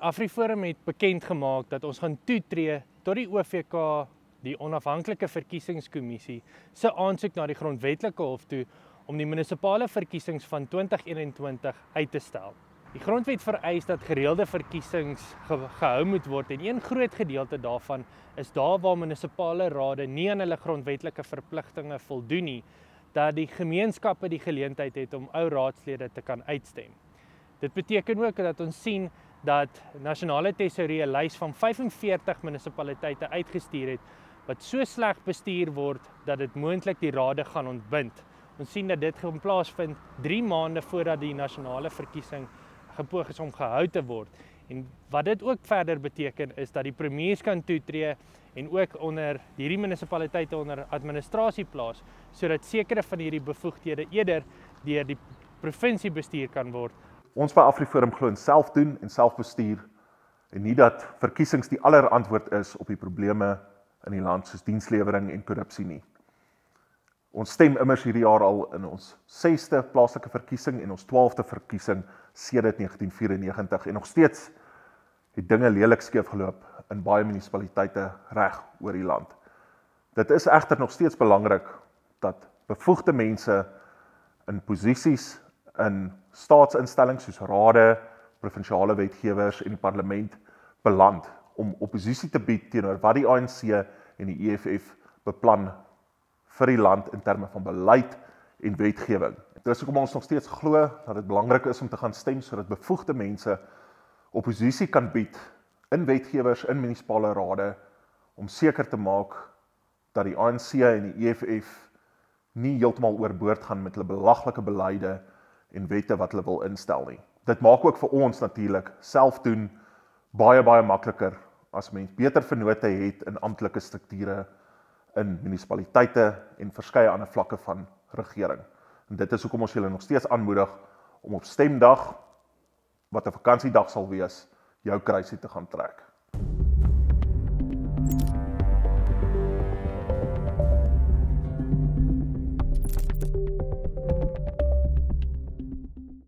Afriforum het bekend gemaak dat ons gaan toetree tot die OVK, die Onafhanklike Verkiesingskommissie se aansoek na die Grondwetlike Hof toe om die munisipale verkiesings van 2021 uit te stel. Die grondwet vereis dat gereelde verkiesings ge gehou moet word en een groot gedeelte daarvan is daar waar munisipale rade nie aan hulle grondwetlike verpligtinge voldoen nie, dat die gemeenskappe die geleentheid het om ou raadslede te kan uitstem. Dit beteken ook dat ons sien dat nasionale tesourie 'n lys van 45 munisipaliteite uitgestuur het wat so sleg bestuur word dat dit moontlik die rade gaan ontbind. Ons sien dat dit gaan plaasvind 3 maande voordat die nasionale verkiesing gepoog is om gehou te word. En wat dit ook verder beteken is dat die premiers kan toetree en ook onder hierdie munisipaliteite onder administrasie plaas sodat sekere van hierdie bevoegdhede eerder deur die provinsiebestuur kan word ons by Afriforum glo in selfdoen en selfbestuur en nie dat verkiesings die allerantwoord is op die probleme in die land soos dienslewering en korrupsie nie. Ons stem immers hierdie jaar al in ons 6ste plaaslike verkiesing en ons 12de verkiesing sedert 1994 en nog steeds het dinge lelik skeef geloop in baie munisipaliteite reg oor die land. Dit is egter nog steeds belangrik dat bevoegde mense in posisies in staatsinstellings soos rade, provinsiale wetgewers en die parlement beland om oppositie te bied teenoor wat die ANC en die EFF beplan vir die land in terme van beleid en wetgewing. Dit is hoekom ons nog steeds glo dat dit belangrik is om te gaan stem sodat bevoegde mense oppositie kan bied in wetgewers in munisipale rade om seker te maak dat die ANC en die EFF nie heeltemal oorboord gaan met hulle belaglike beleide en wette wat hulle wil instel nie. Dit maak ook vir ons natuurlik self doen baie baie makliker as mens beter vernote het in amptelike strukture in munisipaliteite en verskeie ander vlakke van regering. En dit is hoekom ons julle nog steeds aanmoedig om op stemdag wat 'n vakansiedag sal wees, jou kruisie te gaan trek.